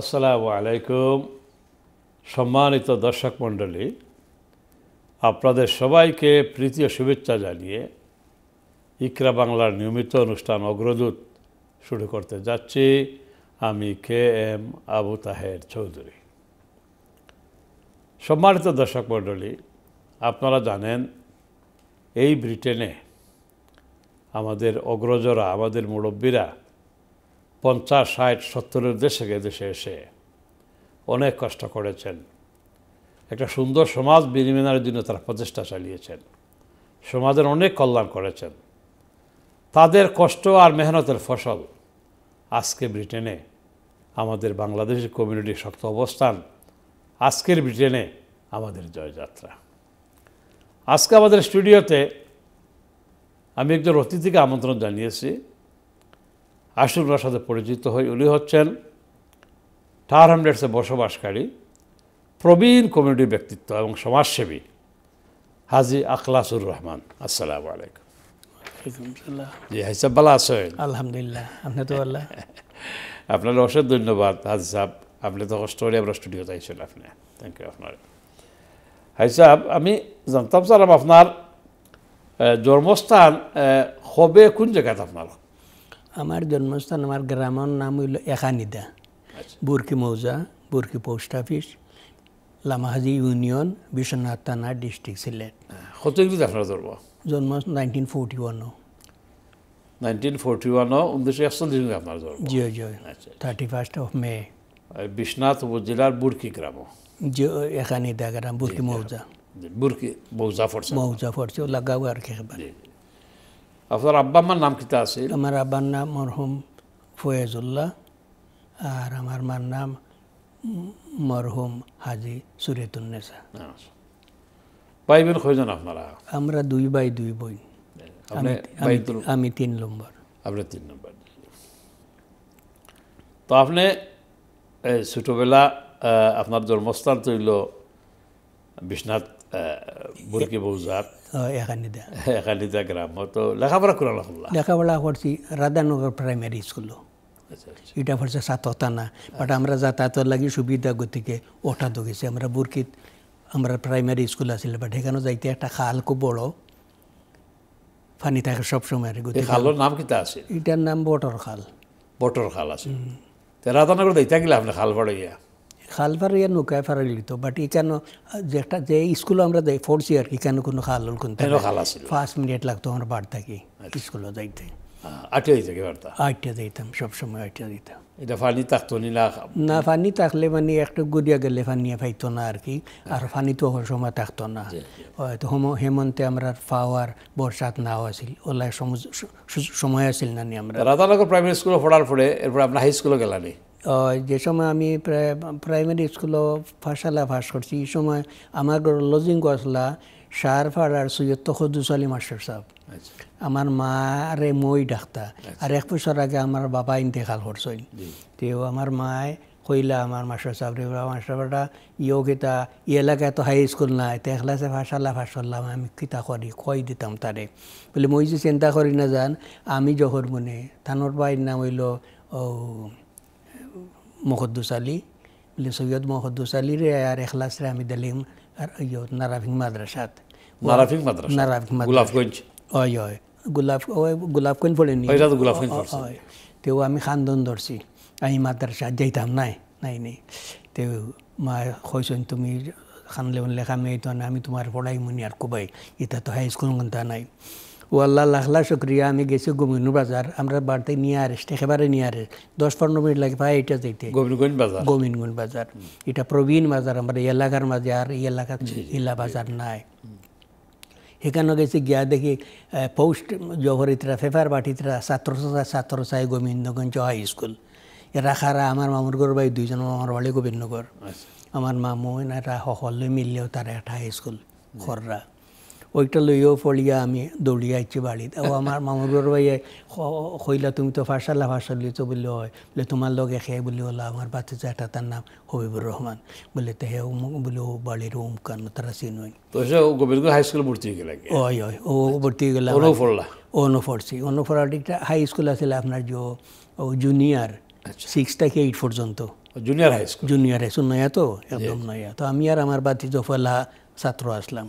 আসসালামু আলাইকুম সম্মানিত দর্শক মণ্ডলী আপনাদের সবাইকে প্রীতীয় শুভেচ্ছা জানিয়ে ইকরা বাংলার নিয়মিত অনুষ্ঠান অগ্রদূত শুরু করতে যাচ্ছি আমি কে এম আবু তাহের চৌধুরী সম্মানিত দর্শক মণ্ডলী আপনারা জানেন এই ব্রিটেনে আমাদের অগ্রজরা আমাদের মুরব্বীরা পঞ্চাশ ষাট সত্তরের দেশে দেশে এসে অনেক কষ্ট করেছেন একটা সুন্দর সমাজ বিনিময়ের জন্য তারা প্রচেষ্টা চালিয়েছেন সমাজের অনেক কল্যাণ করেছেন তাদের কষ্ট আর মেহনতের ফসল আজকে ব্রিটেনে আমাদের বাংলাদেশের কমিউনিটির শক্ত অবস্থান আজকের ব্রিটেনে আমাদের জয়যাত্রা আজকে আমাদের স্টুডিওতে আমি একজন অতিথিকে আমন্ত্রণ জানিয়েছি আশুল্লার সাথে পরিচিত হই উনি হচ্ছেন টার হান্ড্রেডসে বসবাসকারী প্রবীণ কমিউনিটি ব্যক্তিত্ব এবং সমাজসেবী হাজি আখলাসুর রহমান আসসালাম আলাইকুম জি হিসাব ভালো আছেন আলহামদুলিল্লাহ আপনি তো আল্লাহ আপনার অসংখ্য ধন্যবাদ হাজি সাহেব আপনি তো কষ্ট হলে আমরা স্টুডিওতে আইসেন আপনি থ্যাংক ইউ আপনার হাই সাহেব আমি জানতাম স্যার আপনার জন্মস্থান হবে কোন জায়গাতে আপনার আমার জন্মস্থান আমার গ্রামের নাম হইল একানিদা আচ্ছা। বুরকি মৌজা Burki post office Lamahaji union Bishwanath থানা ডিস্ট্রিক্ট সিলেট কত ইংরেজি আপনার জন্ম জন্ম নাইনটিন ফোরটি ওয়ানও নাইনটিন ফোরটি ওয়ানও উনিশশো একচল্লিশ আপনার জন্ম জি জি আচ্ছা, আচ্ছা। Thirty first of May Bishwanath উপজেলার বুরকি গ্রাম জি এখানে দা গ্রাম বুরকি মৌজা বুরকি মৌজা ফোর্স মৌজা ফোর্স লাগা আর কি আপনার আব্বা আমার নাম কিতা আছে আমার আব্বার নাম মরহুম ফয়েজুল্লাহ আর আমার মার নাম মরহুম হাজি সুরেতুন্নেসা ভাই বোন কয়জন আপনারা আমরা দুই ভাই দুই বোন আমি তিন নম্বর আপনি তিন নম্বর তো আপনি ছোটোবেলা আপনার জন্মস্থান তৈল বিশ্বনাথ বুরকি বৌজার এখানিদা এখানিদা গ্রাম তো লেখাপড়া করা লাগলা লেখাপড়া করছি রাধানগর প্রাইমারি স্কুল এটা হচ্ছে সাততা না বাট আমরা যাতায়াতের লাগি সুবিধা গতিকে ওটা তো গেছি আমরা বুরকিত আমরা প্রাইমারি স্কুল আছিল বাট সেখানে যাইতে একটা খাল খুব বড় পানি থাকে সবসময় গতি খালের নাম কিতা আছে এটার নাম বটর খাল বটর খাল আছে রাধানগর যাইতে গেলে আপনি খাল বড় ইয়া খালভার ইয়া নৌকায় ফারালিত বাট এখানে যেটা যে স্কুল আমরা যাই ফোর্থ ইয়ার এখানে কোনো খাল কোনতে খাল আছিল ফার্স্ট মিনিট লাগতো আমার বাড় থাকি স্কুলে যাইতে আটে দিতে বার্তা আটটা দিতাম সবসময় আটটা দিতাম এটা ফানি থাকতো না না ফানি থাকলে মানে একটু গড়িয়া গেলে ফানিয়া পাইতো না আর কি আর ফানি তো সময় থাকতো না হয়তো হেমন্তে আমরা পাওয়ার বর্ষাত নাও আছিল ওলাই সময় আছিল না নি আমরা রাধানগর প্রাইমারি স্কুলে পড়ার পরে এরপর আপনার হাই স্কুলে গেলানি যে সময় আমি প্রাইমারি স্কুলও ফাঁসালা ফাঁস করছি এই সময় আমার ঘর লজিং করছিলা সার ফাড়ার সৈয়দ তখদুস আলী মাস্টার সাহেব আচ্ছা। আমার মা আরে মই ডাক্তার আচ্ছা। আর এক বছর আগে আমার বাবা ইন্তেকাল করছিল তো আমার মায় কইলা আমার মাস্টার সাহেব রে মাস্টার বাটা ইয়েও কিতা ই এলাকায় তো হাই স্কুল নাই তে ক্লাসে ফাঁসালা ফাঁস করলাম আমি কিতা করি কই দিতাম তারে বলে মই যে চিন্তা করি না যান আমি জহর মনে থানোর পাই নাম হইল ও মকদ্দুস আলী বলে সৈয়দ মকদ্দুস আলীর আর এখলাস আমি দিলিম আর ইয় নারাফিং মাদ্রাসাত নারাফিং মাদ্রাসা নারাফিং গুলাফগঞ্জ ওই ওই গুলাফ ওই গুলাফগঞ্জ পড়েনি গুলাফগঞ্জ তেও আমি খান্দন ধরছি আমি মাদ্রাসা যাইতাম নাই নাই নাই তেও মা কইছেন তুমি খানলে লেখা মেয়ে তো না আমি তোমার পড়াই মুনি আর কোবাই এটা তো হাই স্কুল ঘন্টা নাই ও আল্লাহ লাখলা শুক্রিয়া আমি গেছি গোবিন্দ বাজার আমরা বাড়তে নিয়ে আসছি একেবারে নিয়ে আর দশ পনেরো মিনিট লাগে ভাই এটা যেতে গোবিন্দগঞ্জ বাজার গোবিনগঞ্জ বাজার এটা প্রবীণ বাজার আমরা এলাকার মাঝে আর এই এলাকার ইলা বাজার নাই এখানে গেছি গিয়া দেখি পোস্ট জহরিতরা ফেফার বাটিতরা ছাত্র ছাত্র চাই গোবিন্দগঞ্জ হাই স্কুল এরা খারা আমার মামুর গর বাই দুইজন আমার বাড়ি গোবিন্দগর আচ্ছা। আমার মামু এনারা সকলে মিললেও তারা একটা হাই স্কুল খররা ওইটা লইও ফলিয়া আমি দৌড়িয়া আইছি বাড়িত ও আমার মামুর ভাইয়ে কইলা তুমি তো ফাঁসাল্লা ফার্সাল তো বললে হয় বলে তোমার লগে খেয়ে বলি হলো আমার বাচ্চা এটা তার নাম হবিবুর রহমান বলে তো হে বলি ও বাড়ির ওম কান তারা চিনুই হয় হাই স্কুল ভর্তি হয়ে গেল ওই ওই ও ভর্তি হাই স্কুল আপনার যে ও সিক্স আচ্ছা। থেকে এইট পর্যন্ত junior high school junior high school নয়া তো একদম নয়া তো আমি আর আমার বাতি জফলা ছাত্র আসলাম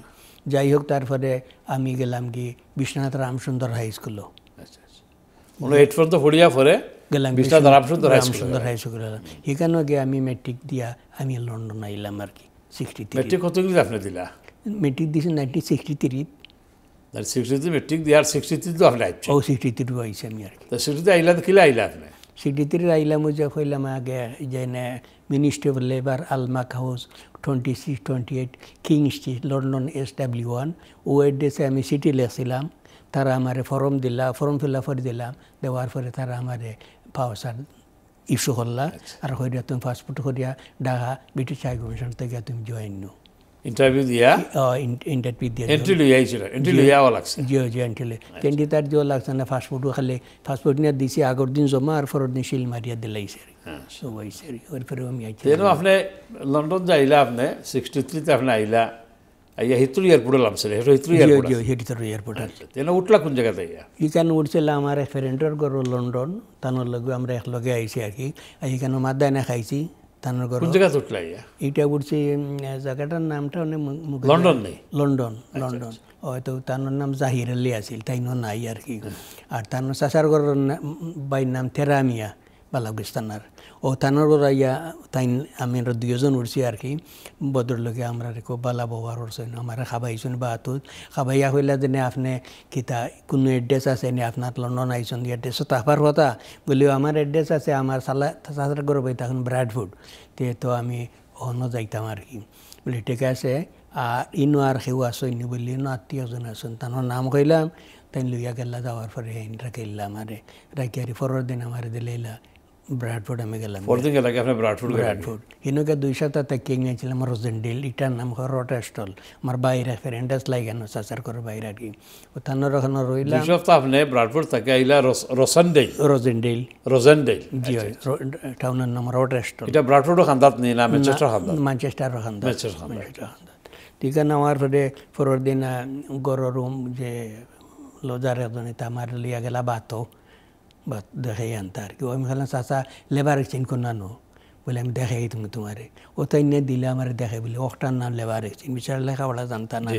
যাই হোক তারপরে আমি গেলাম কি বিশ্বনাথ রামসুন্দর হাই স্কুলও এইট পরে গেলাম বিশ্বনাথ স্কুল গিয়ে আমি মেট্রিক দিয়া আমি লন্ডন আর কি sixty matric sixty three sixty three matric sixty three sixty three আমি আর কি আইলা ಸಿಟಿತಿರಿ রাইলাম যে হইলাম আগে যে ministry of labour Almack house twenty six twenty eight King street London S W one ও এড্রেসে আমি সিটি লেছিলাম তারা আমারে ফর্ম দিলা ফর্ম ফিল আপ করে দিলাম দেওয়ার পরে তারা আমারে পাওয়ার ইস্যু করলা আর হইয়া তুমি পাসপোর্ট করিয়া ডাকা ব্রিটিশ হাই কমিশন থেকে তুমি জয়েন নো ইন্টারভিউ দিয়া ইন্টারভিউ দিয়া এন্ট্রি লইয়া আইছিল এন্ট্রি লইয়াও লাগছে জিও জিও এন্ট্রি লই তেন্তি তার জিও লাগছে না ফাস্টফুড খালে ফাস্টফুড নিয়ে দিছি আগর দিন জমা আর ফরর দিন শিল মারিয়া দিলাইছে সো হইছে ওর পরে আমি আইছি তেনো আপনি লন্ডন যাইলা আপনি 63 তে আপনি আইলা আইয়া হিত্রু এয়ারপোর্টে নামছিল হেটো হিত্রু এয়ারপোর্ট জিও জিও হিত্রু এয়ারপোর্ট তেনো উঠলা কোন জায়গাতে আইয়া ইখান উঠছিল আমার ফ্রেন্ডর গর লন্ডন তানোর লগে আমরা এক লগে আইছি আর কি মাদ্দা না খাইছি తన పుంజగా చుట్లయ్యా ఇటు గుడిచి జగట নামটা মানে লন্ডন নেই লন্ডন লন্ডন হয়তো তার নাম জাহির আলী আছিল তাই নাই আর কি আর তার সাসার গরের বাইর নাম থেরামিয়া বালাবগিস্তানার ও তানোর ইয়া তাইন আমি দুয়োজন উঠছি আর কি বদরলোকে আমরা রেখো বালা ব্যবহার করছেন আমার খাবাইছুন বা আতো খাবাইয়া হইলা যেনে আপনি কিতা কোনো এড্রেস আছে নি আপনার লন্ডন আইসন এড্রেস তাহার কথা বলিও আমার এড্রেস আছে আমার সালা সাসার গরব তখন ব্রাডফুড তে তো আমি অন্য যাইতাম আর কি বলি ঠিক আছে আর ইনো আর সেও আসইনি বলি ইনো আত্মীয়জন আসন তানোর নাম কইলাম তাই লইয়া গেলা যাওয়ার পরে রাখিলাম আরে রাখিয়ারি পরের দিন আমার দিলাইলা ব্রাডফুড আমি গেলাম পরদিন গেলাকে আপনি ব্রাডফুড ব্রাডফোর্ড হিনকে দুই সপ্তাহ থেকে নিয়েছিলাম রোজেন্ডিল ইটার নাম হয় রোটাস্টল আমার বাইরে লাই লাগানো সাসার করে বাইরে আর কি ওখানে রখন রইলা দুই সপ্তাহ আপনি ব্রাডফোর্ড থেকে আইলা রোসেন্ডিল রোজেন্ডিল রোজেন্ডিল জি টাউনের আচ্ছা। নাম রোটাস্টল এটা ব্রাডফুড খান্দাত নি না ম্যানচেস্টার খান্দাত ম্যানচেস্টার খান্দাত ম্যানচেস্টার ঠিক আছে আমার পরে পরের দিন গরম রুম যে লজারে তা আমার লিয়া গেলা বাতো yantar. O mesela sasa lebar exchange konan o. বলে আমি দেখাই তুমি তোমারে ও তো এনে দিলে আমার দেখাই বলে ওটার নাম লেবার এক্সচেঞ্জ বিচার লেখাপড়া জানতা না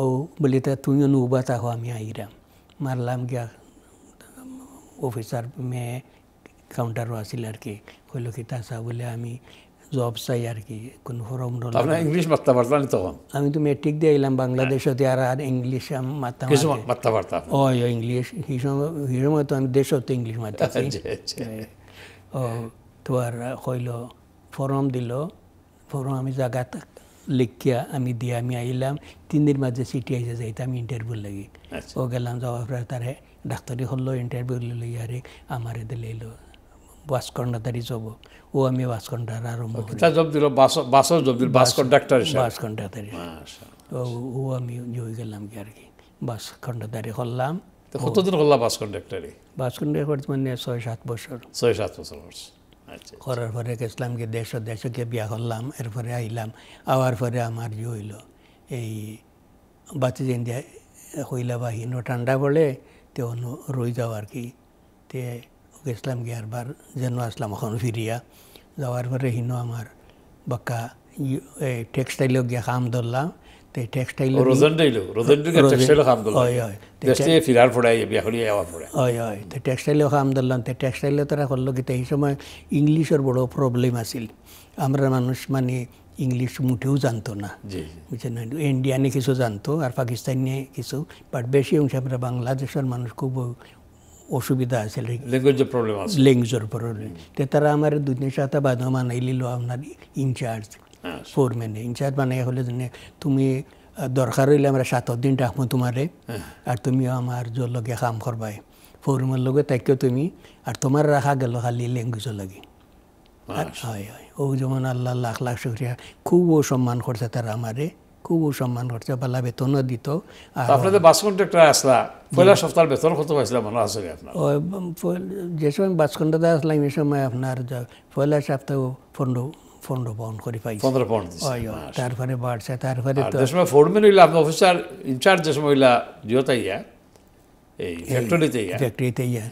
ও বলি তা তুমিও নুবা তাহো আমি আইরাম মারলাম গিয়া অফিসার মেয়ে কাউন্টারও আসিল আর কি কইল কি তাসা বলে আমি জব চাই আর কি কোনো ফরম আপনি ইংলিশ বার্তা পারতাম তখন আমি তো মেট্রিক দিয়ে এলাম বাংলাদেশতে আর আর ইংলিশ মাতা বার্তা পারতাম ওই ইংলিশ হিসম সময় তো আমি হতে ইংলিশ মাতা ও তো আর কইল ফরম দিল ফরম আমি জায়গা লিখিয়া আমি দিয়ে আমি আইলাম তিন দিন মাঝে সিটি আইসে যাইতে আমি ইন্টারভিউ লাগি আচ্ছা। ও গেলাম যাওয়ার পরে তারে ডাক্তারি হলো ইন্টারভিউ লইয়া রে আমারে দিলে বাসকন্ডা তারি যাব ও আমি বাসকন্ডার আরম্ভ কিতা বাস বাস জব দিল বাস ও ও আমি জয় গেলাম কি আর কি বাস কন্ডাক্টারি হলাম কতদিন হল্লা বাস কন্ডাক্টারি বাস কন্ডাক্টর মানে ছয় সাত বছর ছয় সাত বছর আচ্ছা, আচ্ছা করার পরে গেছিলাম কি দেশ দেশকে বিয়া করলাম এরপরে আইলাম আওয়ার পরে আমার যে হইল এই বাতি যেন হইলা বা বাহিনী ঠান্ডা পড়ে তেও রই যাও আর কি তে গেছিলাম গিয়ে যেন আসলাম এখন ফিরিয়া যাওয়ার পরে হিন আমার বাক্কা টেক্সটাইলও গিয়ে কাম ধরলাম তো টেক্সটাইল হয় হয় তো টেক্সটাইলও কাম ধরলাম তো টেক্সটাইলও তারা করলো কি এই সময় ইংলিশের বড় প্রবলেম আছিল আমরা মানুষ মানে ইংলিশ মুঠেও জানতো না বুঝছেন না ইন্ডিয়ানে কিছু জানতো আর পাকিস্তানে কিছু বাট বেশি অংশে আমরা বাংলাদেশের মানুষ খুব অসুবিধা আছে ল্যাঙ্গুয়েজের প্রবলেম তে তারা আমার দুই তিন সাতা বাদ মানাই লিল আপনার ইনচার্জ ফোরম্যানে ইনচার্জ মানে হলে তুমি দরকার হইলে আমরা সাত দিন ডাকবো তোমারে হ্যাঁ। আর তুমিও আমার জোর লগে কাম করবাই ফোরমের লগে তাইকেও তুমি আর তোমার রাখা গেল খালি ল্যাঙ্গুয়েজের লাগে হয় হয় ও যেমন আল্লাহ লাখ লাখ শুক্রিয়া খুব সম্মান করছে তারা আমারে খুব সম্মান করছে বালা বেতন দিত আপনাদের বাস কন্ট্রাক্টর আসলা পয়লা সপ্তাহ বেতন কত পাইছিল মনে আছে যে সময় বাস কন্ট্রাক্টর আসলাম এই সময় আপনার পয়লা সপ্তাহ পনেরো পনেরো পাউন্ড করে পাই পনেরো পাউন্ড তারপরে বাড়ছে তারপরে সময় ফোরম্যান হইলা অফিসার ইনচার্জ যে সময় হইলা এই ফ্যাক্টরিতে ফ্যাক্টরিতে ইয়া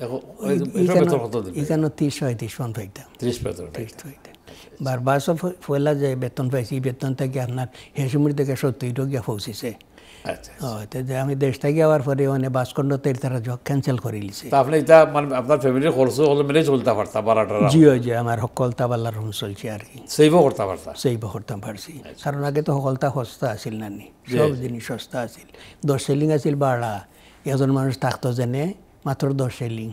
এখানে তিরিশ হয় পাউন্ড পাইতাম তিরিশ পাইতাম বারবারশো ফয়লা যে বেতন পাইছি বেতন থাকি আপনার হেসুমির থেকে সত্তরও গিয়া পৌঁছেছে আমি দেশ থেকে আবার পরে মানে বাসকন্ডতে তারা জব ক্যান্সেল করে লিছে আপনি এটা মানে আপনার ফ্যামিলির খরচ হলে মিলে চলতে পারতা বারাটা জি জি আমার সকলতা বাল্লার রুম চলছে আর কি সেইভ করতে পারতা সেইভ করতে পারছি কারণ আগে তো সকলতা সস্তা আছিল না নি সব জিনিস সস্তা আছিল দশ সেলিং আছিল বাড়া এজন মানুষ থাকতো জেনে মাত্র দশ সেলিং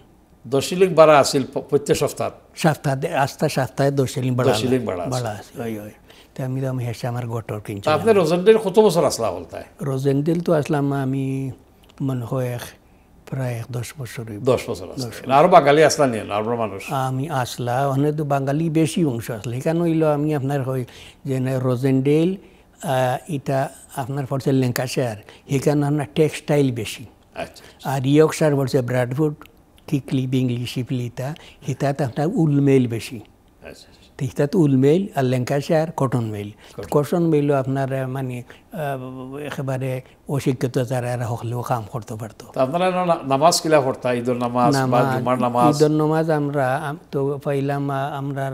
দশিলিং বাড়া আসিল প্রত্যেক সপ্তাহ সপ্তাহে আস্তা সপ্তাহে দশিলিং বাড়া দশিলিং বাড়া বাড়া আছে ওই ওই তো আমি আমি হেসে আমার গটর কিনছি আপনি রোজেন্ডেল কত বছর আসলা বলতায় রোজেন্ডেল তো আসলাম আমি মনে হয় প্রায় এক দশ বছর দশ বছর আর বাঙালি আসলা নিয়ে আর মানুষ আমি আসলা ওখানে তো বাঙালি বেশি অংশ আসলে কেন হইলো আমি আপনার হয় যে রোজেন্ডেল এটা আপনার পড়ছে লেঙ্কাশার সেখানে আপনার টেক্সটাইল বেশি আর আচ্ছা, ইয়র্কশায়ার আচ্ছা। পড়ছে ব্রাডফুড थिकली बिंगलिशी लिहिता আপনার आपणाक বেশি बेशी হিতাত উলমেল আর ল্যাঙ্কাশায়ার কটন মেল কটন মেলও আপনার মানে একেবারে অশিক্ষিত যারা এরা হলেও কাম করতে পারতো আপনারা নামাজ কিলা করতা ঈদর নামাজ নামাজ নামাজ আমরা তো পাইলাম আমরা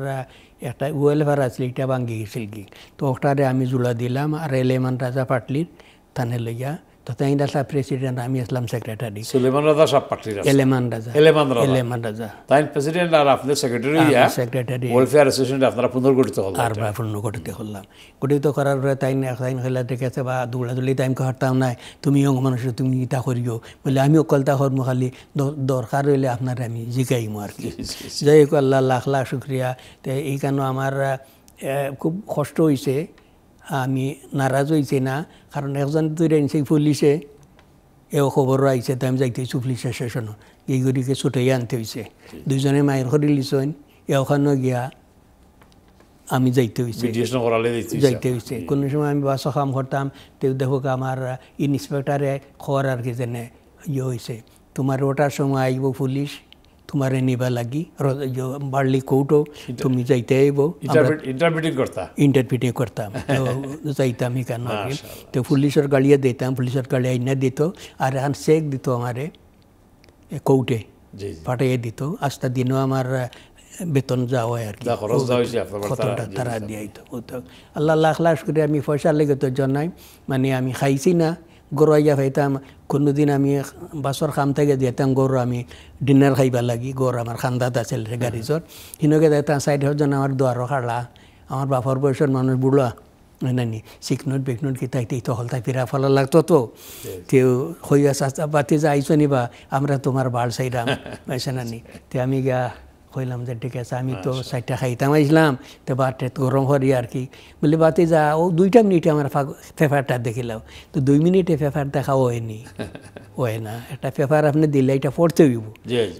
একটা ওয়েলফেয়ার আছিল এটা ভাঙ্গি গেছিল কি তো ওটারে আমি জোড়া দিলাম আর এলেমান রাজা পাটলির থানে লইয়া ততদিন রাজা প্রেসিডেন্ট আমি ইসলাম সেক্রেটারি সুলেমান রাজা সব পার্টি এলেমান রাজা এলেমান রাজা এলেমান রাজা তাই প্রেসিডেন্ট আর আপনি সেক্রেটারি ইয়া সেক্রেটারি ওয়েলফেয়ার অ্যাসোসিয়েশন আপনারা পুনর্গঠিত হল আর বা পুনর্গঠিত হলাম গঠিত করার পরে তাই তাই হইলা দেখে আছে বা দৌড়াদৌড়ি তাই টাইম হারতাম নাই তুমি ইয়ং মানুষ তুমি ইতা করিও বলে আমি অকলতা হরমু খালি দরকার হইলে আপনার আমি জিকাইমু আর কি যাই হোক আল্লাহ লাখ লাখ শুক্রিয়া তো এই কেন আমার খুব কষ্ট হয়েছে আমি নারাজ হয়েছে না কারণ একজন দূরে আনছে পুলিশে এও খবরও আইছে তো আমি যাইতে হয়েছি পুলিশ স্টেশনও এই গরিকে ছুটাই আনতে হয়েছে দুজনে মায়ের ঘরে লিছেন এখানেও গিয়া আমি যাইতে হয়েছে যাইতে হয়েছে কোনো সময় আমি বাসও কাম করতাম তো দেখো আমার ইন্সপেক্টরে খবর আর কি যেনে ইয়ে হয়েছে তোমার ওটার সময় আইব পুলিশ তোমারে নিবা লাগি বাড়লি কৌটো তুমি যাইতে আইব ইন্টারপ্রিটিং করতাম তো যাইতাম কেন তো পুলিশের গাড়িয়ে দিতাম পুলিশের গাড়ি আইনা দিত আর আন চেক দিত আমারে কৌটে পাঠিয়ে দিত আস্তা দিনও আমার বেতন যাওয়া আর কি খতনটা তারা আল্লাহ লাখ লাখ করে আমি পয়সা লেগে তো জানাই মানে আমি খাইছি না goro a yafaytam konnudinami basor xam tegee diyetan gorrami diner xaybalagi gorrami xan data selete garisor inoge detan saide hojon amar duwaro xala amar ba forbosion manu bula nani siknut biknut kita ti to holta pira fala lakto to ti hoya sa batiza aisoni ba amra tumar bal saida maisanani ti amiga কইলাম যে ঠিক আছে আমি তো আচ্ছা। চারটা খাইতাম আইসলাম তো বাটে গরম হরি আর কি বলে বাতি যা ও দুইটা মিনিটে আমার পেপারটা দেখিলাম তো দুই মিনিটে পেপার দেখা হয়নি হয় না একটা পেপার আপনি দিলে এটা পড়তে হইব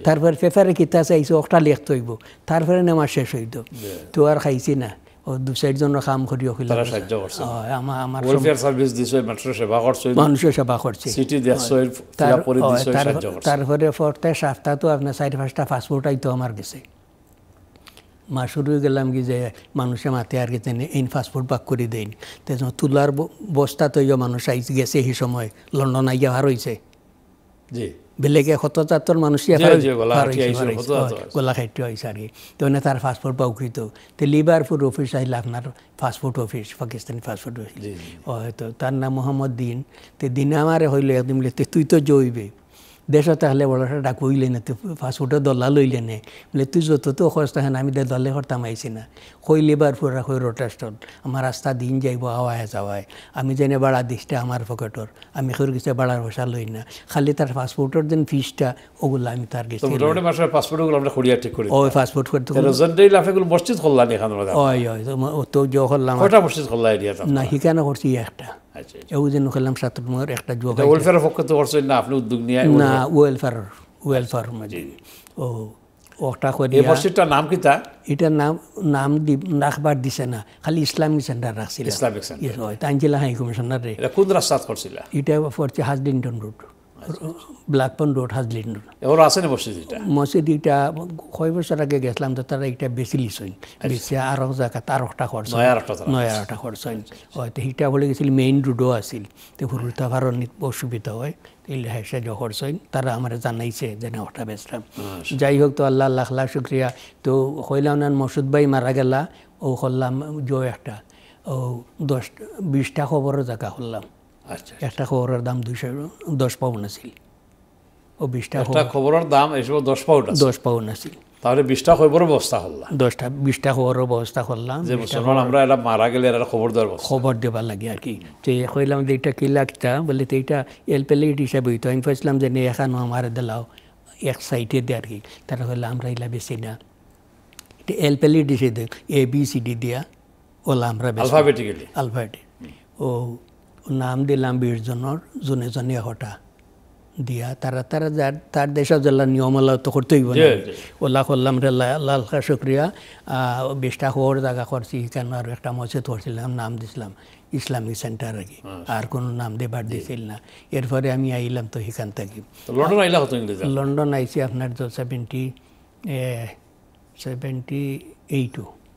তারপর পেপারে কিতা চাইছে অকটা লিখতে হইব তারপরে আমার শেষ হইতো তো আর খাইছি না দুই চাৰিজনৰ কাম কৰি অখিলা সাহায্য কৰিছে তাৰ তারপরে চাৰি পাঁচটা পাছপোৰ্ট আইতো আমার গেছে মাসুরু গেলাম কি যে মানুষে মাতে আর কি ইন ফাস্টফুড বাক করে দেন তো তুলার বস্তা তৈরি মানুষ আইস গেছে সেই সময় লন্ডন আইয়া ভার হয়েছে জি বেলেগে সততাত্তৰ মানুহ গোলাঘাটীয় আহিছে আৰু তাৰমানে তাৰ পাছপৰ্ট পৰা উকৃত তে লিবাৰ ফুড অফিচ আহিল আপোনাৰ passport office Pakistani passport office হয়তো তাৰ নাম মহম্মদ দিন তে দিন আমাৰে হ'লে একদম তুই তো জৈবে দেশত তাহলে বড়টা ডাকু ইলে না ফুটে দলা লইলে নে বলে তুই যত তো খরচ হেন আমি দে দলে হরতাম আইছি না শৈলিবার ফুরা হয়ে রোটাস্টল আমার রাস্তা দিন যাইব আওয়ায় যাওয়ায় আমি যেনে বাড়া দিসটা আমার পকেটর আমি সর গেছে বাড়ার ভাষা লই না খালি তার ফাস্টফুডের যেন ফিসটা ওগুলো আমি তার গেছি ও ফাস্টফুড করতে মসজিদ খোল্লা ওই ওই তো না সেখানে করছি একটা ওজন করলাম সাতমর একটা যুব ওয়েলফেয়ারের পক্ষে তো করছেন না আপনি উদ্যোগ নিয়ে না ওয়েলফেয়ার ওয়েলফেয়ার মাঝে ও ওটা করে ইউনিভার্সিটিটার নাম কি তা এটার নাম নাম দি রাখবার দিছে না খালি ইসলামিক সেন্টার রাখছিল ইসলামিক সেন্টার তাই জেলা হাই কমিশনার রে কোন রাস্তা করছিল এটা ফরছে হাজডিনটন রোড ব্ল্যাকপন রোড হাজলিন্ডুর এবার আছে না মসজিদটা মসজিদটা কয় বছর আগে গেছিলাম তো তারা এটা বেশি লিসইন আচ্ছা। বেশি আর জায়গা তার একটা খরচ নয় আর একটা নয় আর খরচ হয় তো সেইটা বলে গেছিল মেইন রোডও আছিল তো হুরুতা ভারণিত অসুবিধা হয় ইল্লা হেসে জহর সৈন তারা আমার জানাইছে যে না ওটা বেচলাম আচ্ছা। যাই হোক তো আল্লাহ আল্লাহ আল্লাহ শুক্রিয়া তো হইলাম না মসুদ ভাই মারা গেলা ও হল্লাম জয় একটা ও দশ বিশটা খবরও জায়গা হল্লাম আচ্ছা, আচ্ছা একটা খবরের দাম দুইশো দশ পাউন্ড আছিল ও বিশটা খবরের দাম এসব দশ পাউন্ড দশ পাউন্ড আছিল তাহলে বিশটা খবর ব্যবস্থা করলাম দশটা বিশটা খবরের ব্যবস্থা করলাম যে মুসলমান আমরা এটা মারা গেলে এটা খবর দেওয়ার খবর দেবার লাগে আর কি যে কইলাম যে এটা কি লাগতা বলে তো এটা এলপেলেট হিসাবে হইতো আমি পাইছিলাম যে এখন আমার দিলাও এক সাইডে দিয়ে আর কি তারা হইলে আমরা এলা বেশি না এটা এলপেলেট হিসেবে এ বি সি ডি দিয়া ওলা আমরা আলফাবেটিক্যালি আলফাবেটিক ও নাম দিলাম বিশজনের জনে জনে হটা দিয়া তারা তারা যার তার দেশ জেলা নিয়ম আল্লাহ তো করতেই বলে ওলা করলাম রে লাল খা শুক্রিয়া বিশটা হোর জায়গা করছি কেন আর একটা মসজিদ করছিলাম নাম দিছিলাম ইসলামিক সেন্টার আর কি আর আচ্ছা। কোনো নাম দেবার দিছিল না এরপরে আমি আইলাম তো সেখান থেকে লন্ডন আইছি আপনার তো সেভেন্টি সেভেন্টি এইটু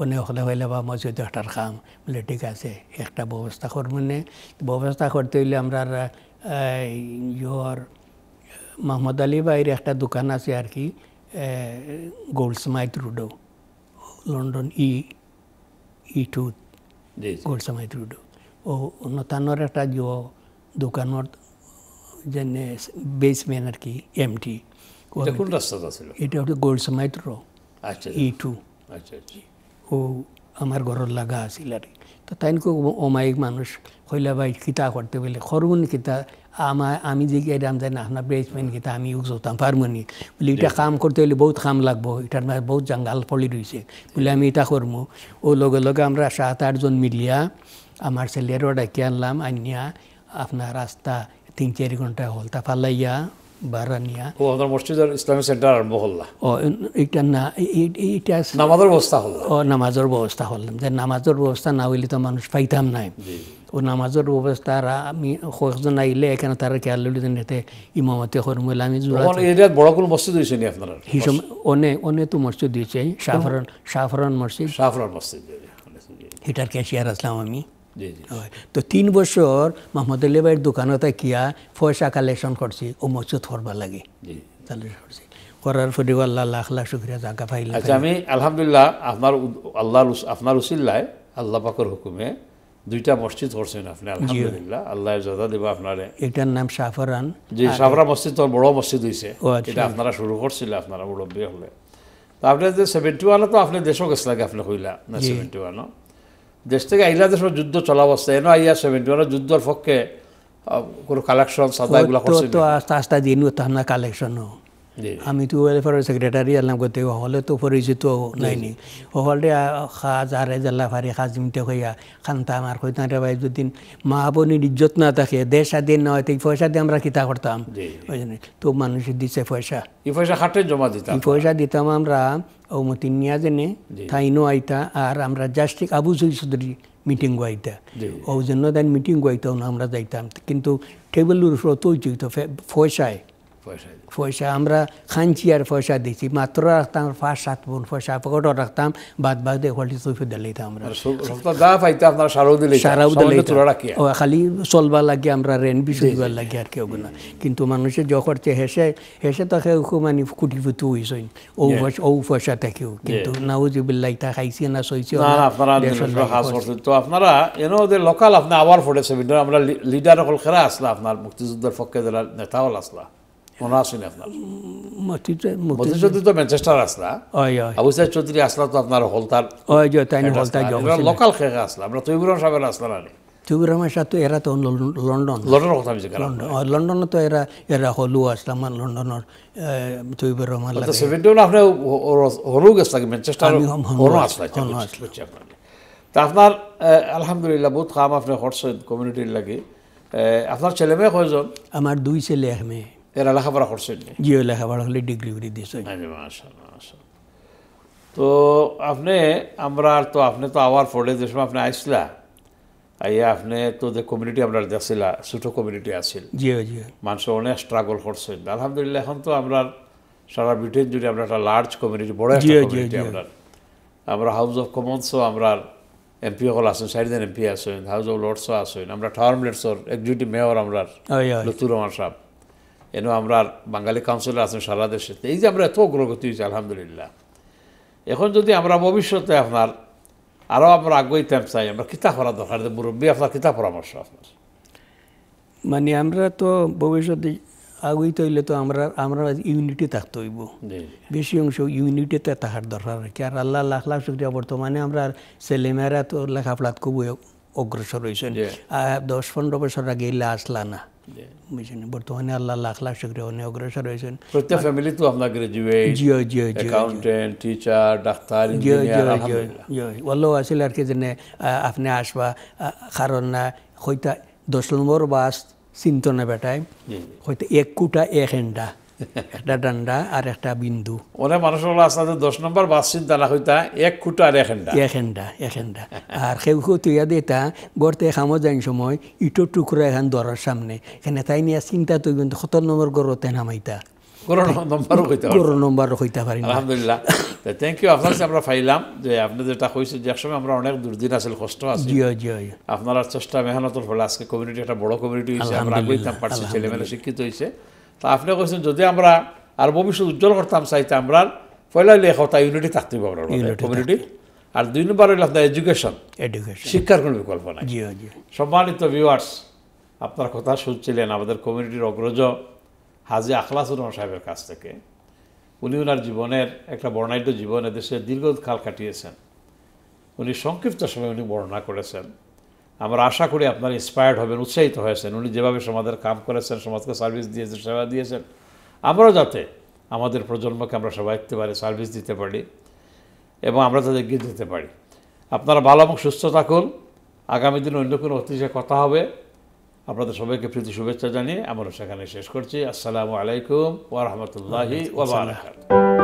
उने ओले होइला बा म जेडक्टर खाम मिले ठिकासे एकटा व्यवस्था कर माने व्यवस्था करतेहिले हमरा योर मोहम्मद अली वैरे एकटा दुकान আছে আর কি গোল্ডস্মাইথ রুডো লন্ডন ই ই2 গোল্ডস্মাইথ রুডো ও নতনর একটা যো দোকান আছে যেন বেসমেন্ট আর কি এমটি কোন রাস্তাটা ছিল এটা হল গোল্ডস্মাইথ রুডো আচ্ছা ই2 আচ্ছা ও আমার ঘরের লাগা আছিল আর তো তাইনক অমায়িক মানুষ কইলাবাই কিতা করতে বলে খরগুন কিতা আমার আমি যে কী রাম যায় না আপনার ব্রেসম্যান কিতা আমি ইউজ হতাম ফার্মনি বলি এটা কাম করতে হলে বহুত কাম লাগবো এটার মধ্যে বহুত জঙ্গাল পড়ি রয়েছে বলে আমি এটা করবো ও লগে লগে আমরা সাত আটজন মিলিয়া আমার ছেলেরও ডাকি আনলাম আনিয়া আপনার রাস্তা তিন চারি ঘন্টা হল তা ফালাইয়া ভাড়া নিয়া ও আপনার মসজিদের ইসলামিক সেন্টার আরম্ভ হল্লা ও এটা না এটা নামাজের ব্যবস্থা হল ও নামাজের ব্যবস্থা হলাম যে নামাজের ব্যবস্থা না হইলে তো মানুষ পাইতাম নাই ও নামাজের ব্যবস্থা আমি কয়েকজন আইলে এখানে তারা খেয়াল লইলে নেতে ইমামতে হরম হইলে আমি এরিয়াত বড় কোন মসজিদ হয়েছে নি আপনার হিসম অনে অনে তো মসজিদ হয়েছে শাহফরান শাহফরান মসজিদ শাহফরান মসজিদ এটার ক্যাশিয়ার আসলাম আমি তো তিন বছর মোহাম্মদ আলী ভাইয়ের দোকানতে কিয়া পয়সা কালেকশন করছি ও মসজিদ করবার লাগে করার ফলে আল্লাহ লাখ লাখ শুক্রিয়া জাগা পাইল আচ্ছা আমি আলহামদুলিল্লাহ আপনার আল্লাহ আপনার উসিল্লায় আল্লাহ পাকর হুকুমে দুইটা মসজিদ করছেন আপনি আলহামদুলিল্লাহ আল্লাহ জাদা দেব আপনারে এটার নাম সাফরান যে সাফরা মসজিদ তোর বড় মসজিদ হয়েছে আচ্ছা। এটা আপনারা শুরু করছিল আপনারা মুরব্বী হলে তো আপনার যে সেভেন্টি ওয়ানও তো আপনি দেশও গেছিলাম আপনি হইলা না সেভেন্টি ওয়ানও দেশ থেকে আইলা দেশের যুদ্ধ চলা অবস্থায় এনে আইয়া সেভেন্টি ওয়ানের যুদ্ধর পক্ষে কোনো কালেকশন সাদা এগুলো আস্তে আস্তে দিনও তাহলে কালেকশনও আমি তো ওয়েলফেয়ার সেক্রেটারি আলাম করতে হলে তো পরিচিত নাইনি হলে সাজ আরে জেলা ফারি সাজ মিটে হইয়া খান্তা আমার হইতে ভাই যদি মা বোনের ইজ্জত না থাকে দেশ স্বাধীন না হয় পয়সা দিয়ে আমরা কিতা করতাম তো মানুষ দিছে পয়সা এই পয়সা খাটে জমা দিতাম এই পয়সা দিতাম আমরা ও মতিন নিয়া জেনে থাইনো আইতা আর আমরা জাস্টিক আবু সৈল চৌধুরী মিটিং গাইতা ও জন্য তাই মিটিং গাইতাম আমরা যাইতাম কিন্তু টেবিলের উপর তো পয়সায় পয়সা আমরা খাঞ্চি আর পয়সা দিছি মাত্র রাখতাম পাঁচ সাত বোন পয়সা পকেটও রাখতাম বাদ বাদে হলি চুপি দিলাইতাম আমরা সারাও দিলাইতাম খালি চলবার লাগে আমরা রেন বিশুবার লাগে আর কেউ না কিন্তু মানুষে যখন হেসে হেসে তাকে কেউ মানে কুটি পুতু হইছেন ও ও পয়সা থেকেও কিন্তু না নাউজিবিল্লাহ তা খাইছে না সইছি তো আপনারা এনে ওদের লোকাল আপনি আবার ফোটেছে আমরা লিডার অকল খেরা আসলা আপনার মুক্তিযুদ্ধের পক্ষে যারা নেতা হল আসলা মনে আসেনি আপনার মতিতে মতি চৌধুরী তো ম্যানচেস্টার আসলা আবু সাহেব চৌধুরী আসলা তো আপনার হলতার লোকাল খেয়ে আসলা আমরা তৈবুর সাহেবের আসলা না ತುಗುರ್ তা আপনার আলহামদুলিল্লাহ বহুত খাম আপনি করছেন কমিউনিটির লাগে আপনার ছেলে মেয়ে কয়জন আমার দুই ছেলে এক মেয়ে এরা লেখাপড়া করছেন জিও লেখাপড়া হলে ডিগ্রি করে দিয়েছে তো আপনি আমরা তো আপনি তো আওয়ার পড়লে দেশ আপনি আইসলা আইয়া আপনি তো যে কমিউনিটি আপনার দেখছিলা ছোটো কমিউনিটি আছিল জিও জিও মানুষ অনেক স্ট্রাগল করছেন আলহামদুলিল্লাহ এখন তো আমরা সারা ব্রিটেন জুড়ে আমরা একটা লার্জ কমিউনিটি বড় একটা কমিউনিটি আমরা আমরা হাউস অফ কমন্সও আমরা এমপি সকল আছেন চারিজন এমপি আছেন হাউস অফ লর্ডসও আছেন আমরা টাউন লেটসর এক্সিকিউটিভ মেয়র আমরা লুতুর রহমান সাহেব এনে আমরা বাঙালি কাউন্সিলর আছেন সারা দেশে এই যে আমরা এত অগ্রগতি হয়েছে আলহামদুলিল্লাহ এখন যদি আমরা ভবিষ্যতে আপনার আরও আমরা আগ্রহীতাম চাই আমরা কিতা করা দরকার মুরব্বী আপনার কিতা পরামর্শ আপনার মানে আমরা তো ভবিষ্যতে আগুই হইলে তো আমরা আমরা ইউনিটি থাকতে হইব বেশি অংশ ইউনিটিতে থাকার দরকার আর কি আর আল্লাহ লাখ লাখ শুক্রিয়া বর্তমানে আমরা আর ছেলেমেয়েরা তো লেখাপড়াত খুব অগ্রসর হয়েছেন দশ পনেরো বছর আগে আসলা না বর্তমানে আল্লাহ লাখ লাখ শুক্রে অনেক অগ্রসর হয়েছেন প্রত্যেক ফ্যামিলি তো আপনার গ্রাজুয়েট জিও জিও অ্যাকাউন্টেন্ট টিচার ডাক্তার বললো আর কি জেনে আপনি আসবা কারণ না হয়তো দশ নম্বর বাস চিন্তনে বেটায় হয়তো এক কুটা এক হেন্ডা একটা ডান্ডা আর একটা বিন্দু ওরা মানুষ হলো আসলে দশ নম্বর বাস চিন্তা না হইতা এক খুঁটো আর এক হেন্ডা এক হেন্ডা এক হেন্ডা আর সেউ তুইয়া দিতা গড়তে খামো যাই সময় ইটোর টুকরা এখান দরার সামনে এখানে তাই নিয়ে চিন্তা তুই কিন্তু সতেরো নম্বর গড়তে নামাইতা গরু আপনার চেষ্টা মেহনতের ফলে আজকে কমিউনিটি একটা বড় কমিউনিটি হয়েছে আমরা শিক্ষিত হয়েছে তা আপনি কৈছেন যদি আমরা আর ভবিষ্যৎ উজ্জ্বল করতাম চাইতে আমরা পয়লা হইলে একতা ইউনিটি থাকতে হবে কমিউনিটি আর দুই নম্বর হইলে আপনার এডুকেশন এডুকেশন শিক্ষার কোনো বিকল্প নাই সম্মানিত ভিউয়ার্স আপনার কথা শুনছিলেন আমাদের কমিউনিটির অগ্রজ হাজি আখলাস রহমান সাহেবের কাছ থেকে উনি ওনার জীবনের একটা বর্ণাঢ্য জীবনে দেশে দীর্ঘকাল কাটিয়েছেন উনি সংক্ষিপ্ত সময় উনি বর্ণনা করেছেন আমরা আশা করি আপনারা ইন্সপায়ার্ড হবেন উৎসাহিত হয়েছেন উনি যেভাবে সমাজের কাম করেছেন সমাজকে সার্ভিস দিয়েছেন সেবা দিয়েছেন আমরাও যাতে আমাদের প্রজন্মকে আমরা সেবা দিতে পারি সার্ভিস দিতে পারি এবং আমরা তাদের এগিয়ে দিতে পারি আপনারা ভালো এবং সুস্থ থাকুন আগামী দিনে অন্য কোনো অতিথি কথা হবে আপনাদের সবাইকে প্রীতি শুভেচ্ছা জানিয়ে আমরা সেখানে শেষ করছি আসসালামু আলাইকুম ওরহমতুল্লাহি ওবরাকাতুহু